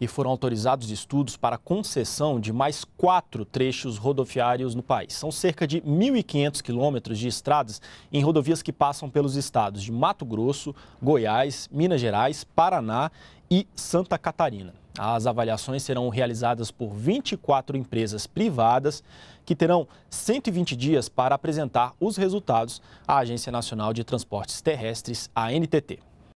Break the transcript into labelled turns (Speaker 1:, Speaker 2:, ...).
Speaker 1: e foram autorizados estudos para concessão de mais quatro trechos rodoviários no país. São cerca de 1.500 quilômetros de estradas em rodovias que passam pelos estados de Mato Grosso, Goiás, Minas Gerais, Paraná e Santa Catarina. As avaliações serão realizadas por 24 empresas privadas que terão 120 dias para apresentar os resultados à Agência Nacional de Transportes Terrestres, ANTT.